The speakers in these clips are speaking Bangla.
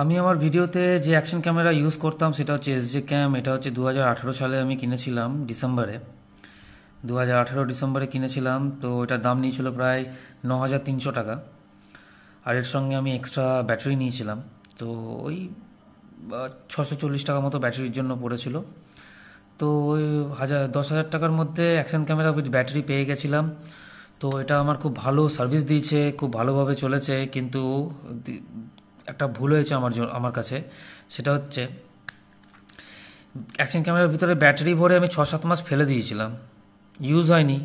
আমি আমার ভিডিওতে যে অ্যাকশন ক্যামেরা ইউজ করতাম সেটা হচ্ছে এস জে ক্যাম এটা হচ্ছে দু সালে আমি কিনেছিলাম ডিসেম্বরে দু হাজার ডিসেম্বরে কিনেছিলাম তো এটার দাম নিয়েছিল প্রায় ন হাজার তিনশো টাকা আর এর সঙ্গে আমি এক্সট্রা ব্যাটারি নিয়েছিলাম তো ওই ছশো চল্লিশ টাকা মতো ব্যাটারির জন্য পড়েছিল তো ওই হাজার দশ হাজার টাকার মধ্যে অ্যাকশন ক্যামেরা উইথ ব্যাটারি পেয়ে গেছিলাম তো এটা আমার খুব ভালো সার্ভিস দিয়েছে খুব ভালোভাবে চলেছে কিন্তু একটা ভুল হয়েছে আমার আমার কাছে সেটা হচ্ছে অ্যাকশন ক্যামেরার ভিতরে ব্যাটারি ভরে আমি ছ সাত মাস ফেলে দিয়েছিলাম ইউজ হয়নি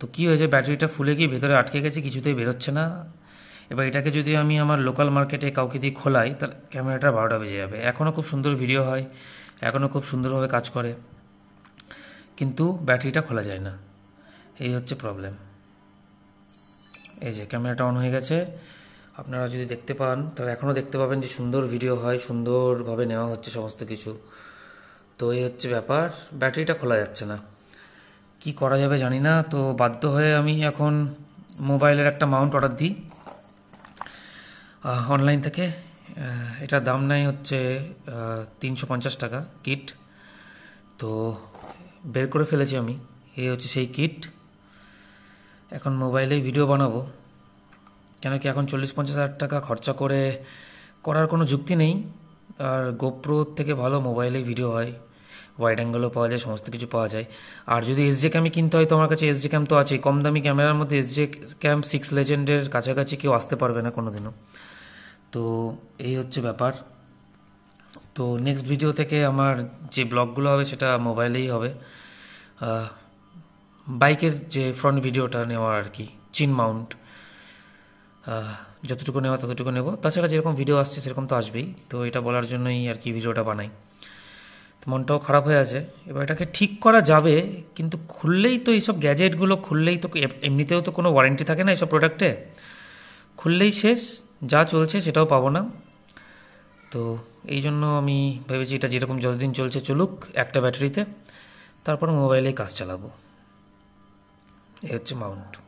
তো কী হয়েছে ব্যাটারিটা ফুলে গিয়ে ভেতরে আটকে গেছে কিছুতেই বেরোচ্ছে না এবার এটাকে যদি আমি আমার লোকাল মার্কেটে কাউকে দিয়ে খোলাই তাহলে ক্যামেরাটা বারোটা বেজে যাবে এখনও খুব সুন্দর ভিডিও হয় এখনও খুব সুন্দরভাবে কাজ করে কিন্তু ব্যাটারিটা খোলা যায় না এই হচ্ছে প্রবলেম এই যে ক্যামেরাটা অন হয়ে গেছে আপনারা যদি দেখতে পান তাহলে এখনও দেখতে পাবেন যে সুন্দর ভিডিও হয় সুন্দরভাবে নেওয়া হচ্ছে সমস্ত কিছু তো এই হচ্ছে ব্যাপার ব্যাটারিটা খোলা যাচ্ছে না কি করা যাবে জানি না তো বাধ্য হয়ে আমি এখন মোবাইলের একটা মাউন্ট অর্ডার দিই অনলাইন থেকে এটা দাম নেয় হচ্ছে তিনশো পঞ্চাশ টাকা কিট তো বের করে ফেলেছি আমি এই হচ্ছে সেই কিট এখন মোবাইলে ভিডিও বানাবো কেন কি এখন চল্লিশ পঞ্চাশ হাজার টাকা খরচা করে করার কোনো যুক্তি নেই আর গোপ্রো থেকে ভালো মোবাইলে ভিডিও হয় ওয়াইড অ্যাঙ্গেলও পাওয়া যায় সমস্ত কিছু পাওয়া যায় আর যদি এস জে ক্যামই কিনতে হয় তো আমার কাছে এস জে ক্যাম তো আছেই কম দামি ক্যামেরার মধ্যে এস জে ক্যাম সিক্স লেজেন্ডের কাছাকাছি কেউ আসতে পারবে না কোনো দিনও তো এই হচ্ছে ব্যাপার তো নেক্সট ভিডিও থেকে আমার যে ব্লগগুলো হবে সেটা মোবাইলেই হবে বাইকের যে ফ্রন্ট ভিডিওটা নেওয়া আর কি চিন মাউন্ট যতটুকু নেওয়া ততটুকু নেব তাছাড়া যেরকম ভিডিও আসছে সেরকম তো আসবেই তো এটা বলার জন্যই আর কি ভিডিওটা বানাই তো মনটাও খারাপ হয়ে আছে এবার এটাকে ঠিক করা যাবে কিন্তু খুললেই তো এইসব গ্যাজেটগুলো খুললেই তো এমনিতেও তো কোনো ওয়ারেন্টি থাকে না এইসব প্রোডাক্টে খুললেই শেষ যা চলছে সেটাও পাবো না তো এই জন্য আমি ভেবেছি এটা যেরকম যতদিন চলছে চলুক একটা ব্যাটারিতে তারপর মোবাইলেই কাজ চালাবো এ হচ্ছে মাউন্ট